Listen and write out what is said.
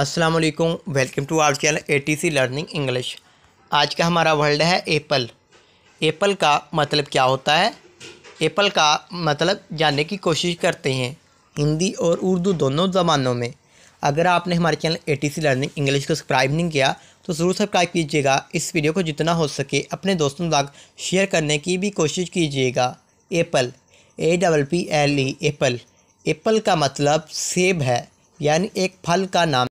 अस्सलाम वालेकुम welcome to our channel C learning English आज का हमारा वर्ड है एप्पल एप्पल का मतलब क्या होता है एप्पल का मतलब जानने की कोशिश करते हैं हिंदी और उर्दू दोनों ज़बानों में अगर आपने हमारे चैनल सी लर्निंग इंग्लिश को सब्सक्राइब नहीं किया तो ज़रूर सब्सक्राइब कीजिएगा इस वीडियो को जितना हो सके अपने दोस्तों तक शेयर करने की भी कोशिश कीजिएगा apple A double P L E apple apple का मतलब सेब है यानी एक फल का नाम